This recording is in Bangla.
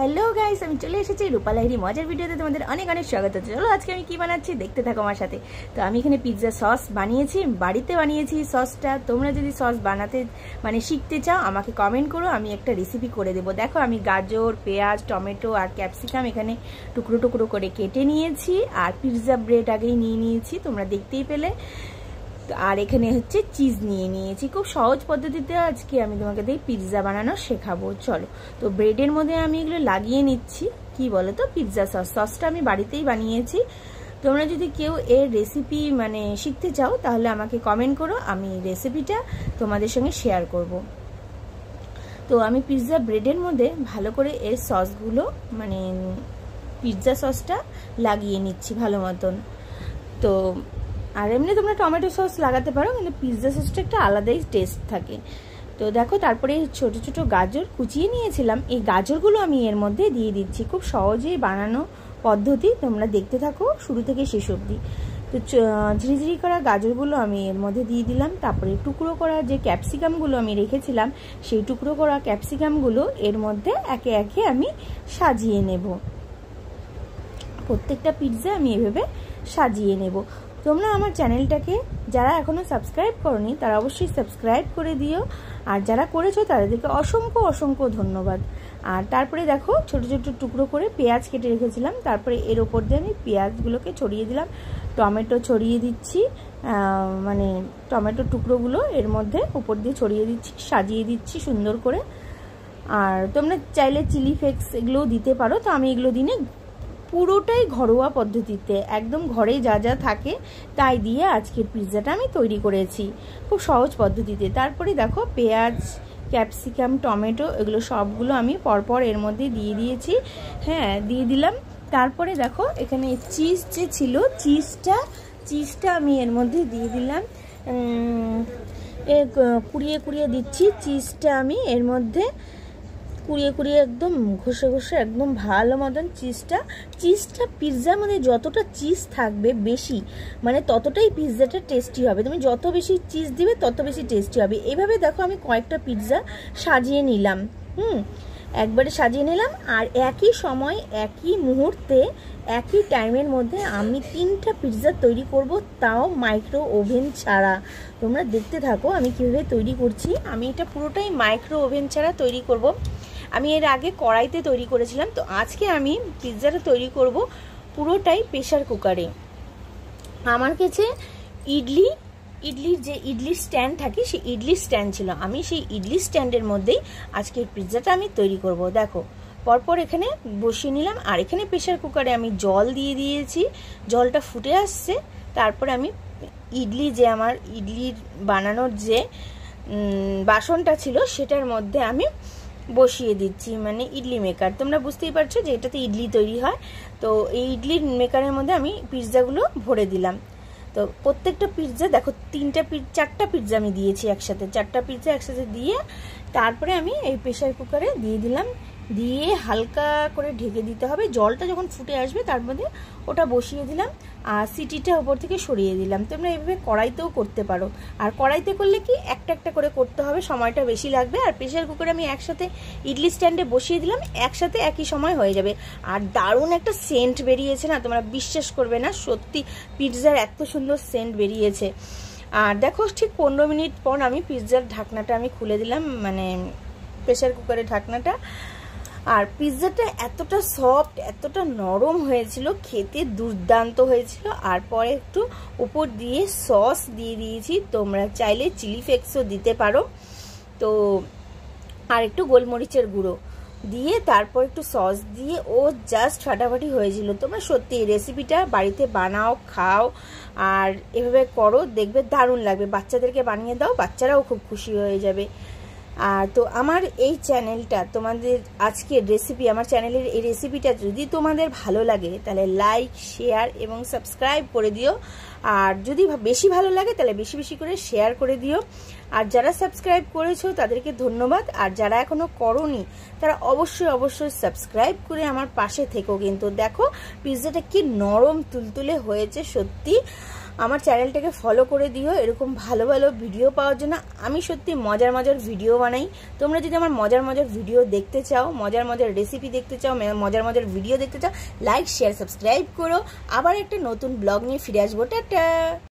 হ্যালো গাইস আমি চলে এসেছি রূপালাহিরি মজার ভিডিওতে তোমাদের অনেক অনেক স্বাগত চলো আজকে আমি কি বানাচ্ছি দেখতে থাকো আমার সাথে তো আমি এখানে পিৎজা সস বানিয়েছি বাড়িতে বানিয়েছি সসটা তোমরা যদি সস বানাতে মানে শিখতে চাও আমাকে কমেন্ট করো আমি একটা রেসিপি করে দেবো দেখো আমি গাজর পেঁয়াজ টমেটো আর ক্যাপসিকাম এখানে টুকরো টুকরো করে কেটে নিয়েছি আর পিৎজা ব্রেড আগেই নিয়ে নিয়েছি তোমরা দেখতেই পেলে আর এখানে হচ্ছে চিজ নিয়ে নিয়েছি খুব সহজ পদ্ধতিতে আজকে আমি তোমাকে দিয়ে পিৎজা বানানো শেখাবো চলো তো ব্রেডের মধ্যে আমি এগুলো লাগিয়ে নিচ্ছি কি বলো তো পিৎজা সস সসটা আমি বাড়িতেই বানিয়েছি তোমরা যদি কেউ এর রেসিপি মানে শিখতে চাও তাহলে আমাকে কমেন্ট করো আমি রেসিপিটা তোমাদের সঙ্গে শেয়ার করব। তো আমি পিৎজা ব্রেডের মধ্যে ভালো করে এর সসগুলো মানে পিৎজা সসটা লাগিয়ে নিচ্ছি ভালো মতন তো আর এমনি তোমরা টমেটো সস লাগাতে পারো কিন্তু পিৎজা সসটা একটা আলাদাই টেস্ট থাকে তো দেখো তারপরে ছোট ছোট গাজর কুচিয়ে নিয়েছিলাম এই গাজরগুলো আমি এর মধ্যে দিয়ে দিচ্ছি খুব সহজেই বানানো পদ্ধতি তোমরা দেখতে থাকো শুরু থেকে শেষ অবধি তো ঝিরিঝিরি করা গাজরগুলো আমি এর মধ্যে দিয়ে দিলাম তারপরে টুকরো করা যে ক্যাপসিকামগুলো আমি রেখেছিলাম সেই টুকরো করা ক্যাপসিকামগুলো এর মধ্যে একে একে আমি সাজিয়ে নেব প্রত্যেকটা পিৎজা আমি এভাবে সাজিয়ে নেব তোমরা আমার চ্যানেলটাকে যারা এখনও সাবস্ক্রাইব করনি তারা অবশ্যই সাবস্ক্রাইব করে দিও আর যারা করেছো তাদেরকে অসংখ্য অসংখ্য ধন্যবাদ আর তারপরে দেখো ছোট ছোট টুকরো করে পেঁয়াজ কেটে রেখেছিলাম তারপরে এর ওপর দিয়ে আমি পেঁয়াজগুলোকে ছড়িয়ে দিলাম টমেটো ছড়িয়ে দিচ্ছি মানে টমেটো টুকরোগুলো এর মধ্যে উপর দিয়ে ছড়িয়ে দিচ্ছি সাজিয়ে দিচ্ছি সুন্দর করে আর তোমরা চাইলে চিলি ফ্লেক্স এগুলোও দিতে পারো তো আমি এগুলো দিনে পুরোটাই ঘরোয়া পদ্ধতিতে একদম ঘরে যা যা থাকে তাই দিয়ে আজকের পিৎজাটা আমি তৈরি করেছি খুব সহজ পদ্ধতিতে তারপরে দেখো পেঁয়াজ ক্যাপসিকাম টমেটো এগুলো সবগুলো আমি পরপর এর মধ্যে দিয়ে দিয়েছি হ্যাঁ দিয়ে দিলাম তারপরে দেখো এখানে চিজ যে ছিল চিজটা চিজটা আমি এর মধ্যে দিয়ে দিলাম কুড়িয়ে কুড়িয়ে দিচ্ছি চিজটা আমি এর মধ্যে কুড়িয়ে কুড়িয়ে একদম ঘষে ঘষে একদম ভালো মতন চিজটা চিজটা পিৎজার মধ্যে যতটা চিজ থাকবে বেশি মানে ততটাই পিৎজাটা টেস্টি হবে তুমি যত বেশি চিজ দিবে তত বেশি টেস্টি হবে এভাবে দেখো আমি কয়েকটা পিৎজা সাজিয়ে নিলাম হুম একবারে সাজিয়ে নিলাম আর একই সময় একই মুহূর্তে একই টাইমের মধ্যে আমি তিনটা পিৎজা তৈরি করব তাও মাইক্রো ওভেন ছাড়া তোমরা দেখতে থাকো আমি কীভাবে তৈরি করছি আমি এটা পুরোটাই মাইক্রো ওভেন ছাড়া তৈরি করব আমি এর আগে কড়াইতে তৈরি করেছিলাম তো আজকে আমি পিৎজাটা তৈরি করব পুরোটাই প্রেশার কুকারে আমার কাছে ইডলি ইডলির যে ইডলির স্ট্যান্ড থাকে সেই ইডলির স্ট্যান্ড ছিল আমি সেই ইডলি স্ট্যান্ডের মধ্যেই আজকের পিৎজাটা আমি তৈরি করব দেখো পরপর এখানে বসিয়ে নিলাম আর এখানে প্রেশার কুকারে আমি জল দিয়ে দিয়েছি জলটা ফুটে আসছে তারপরে আমি ইডলি যে আমার ইডলির বানানোর যে বাসনটা ছিল সেটার মধ্যে আমি বসিয়ে দিচ্ছি মানে ইডলি মেকার তোমরা বুঝতেই পারছো যে এটাতে ইডলি তৈরি হয় তো এই ইডলির মেকারের মধ্যে আমি পিৎজাগুলো ভরে দিলাম তো প্রত্যেকটা পিৎজা দেখো তিনটা চারটা পিৎজা আমি দিয়েছি একসাথে চারটা পিৎজা একসাথে দিয়ে তারপরে আমি এই প্রেশার কুকারে দিয়ে দিলাম দিয়ে হালকা করে ঢেকে দিতে হবে জলটা যখন ফুটে আসবে তার মধ্যে ওটা বসিয়ে দিলাম আর সিটিটা ওপর থেকে সরিয়ে দিলাম তোমরা এইভাবে কড়াইতেও করতে পারো আর কড়াইতে করলে কি একটা একটা করে করতে হবে সময়টা বেশি লাগবে আর প্রেশার কুকারে আমি একসাথে ইডলি স্ট্যান্ডে বসিয়ে দিলাম একসাথে একই সময় হয়ে যাবে আর দারুণ একটা সেন্ট বেরিয়েছে না তোমরা বিশ্বাস করবে না সত্যি পিৎজার এত সুন্দর সেন্ট বেরিয়েছে আর দেখো ঠিক পনেরো মিনিট পর আমি পিৎজার ঢাকনাটা আমি খুলে দিলাম মানে প্রেশার কুকারের ঢাকনাটা আর পিৎজাটা এতটা সফট এতটা নরম হয়েছিল খেতে দুর্দান্ত হয়েছিল আর পরে একটু উপর দিয়ে সস দিয়ে দিয়েছি তোমরা চাইলে চিলি ফ্লেক্সও দিতে পারো তো আর একটু গোলমরিচের গুঁড়ো দিয়ে তারপর একটু সস দিয়ে ও জাস্ট ফাটাফাটি হয়েছিল তোমরা সত্যি এই রেসিপিটা বাড়িতে বানাও খাও আর এভাবে করো দেখবে দারুণ লাগবে বাচ্চাদেরকে বানিয়ে দাও বাচ্চারাও খুব খুশি হয়ে যাবে আর তো আমার এই চ্যানেলটা তোমাদের আজকের রেসিপি আমার চ্যানেলের এই রেসিপিটা যদি তোমাদের ভালো লাগে তাহলে লাইক শেয়ার এবং সাবস্ক্রাইব করে দিও আর যদি বেশি ভালো লাগে তাহলে বেশি বেশি করে শেয়ার করে দিও আর যারা সাবস্ক্রাইব করেছো তাদেরকে ধন্যবাদ আর যারা এখনও করনি তারা অবশ্যই অবশ্যই সাবস্ক্রাইব করে আমার পাশে থেকো কিন্তু দেখো পিৎজাটা কি নরম তুলতুলে হয়েছে সত্যি আমার চ্যানেলটাকে ফলো করে দিও এরকম ভালো ভালো ভিডিও পাওয়ার জন্য আমি সত্যি মজার মজার ভিডিও বানাই তোমরা যদি আমার মজার মজার ভিডিও দেখতে চাও মজার মজার রেসিপি দেখতে চাও মজার মজার ভিডিও দেখতে চাও লাইক শেয়ার সাবস্ক্রাইব করো আবার একটা নতুন ব্লগ নিয়ে ফিরে আসবো টাটা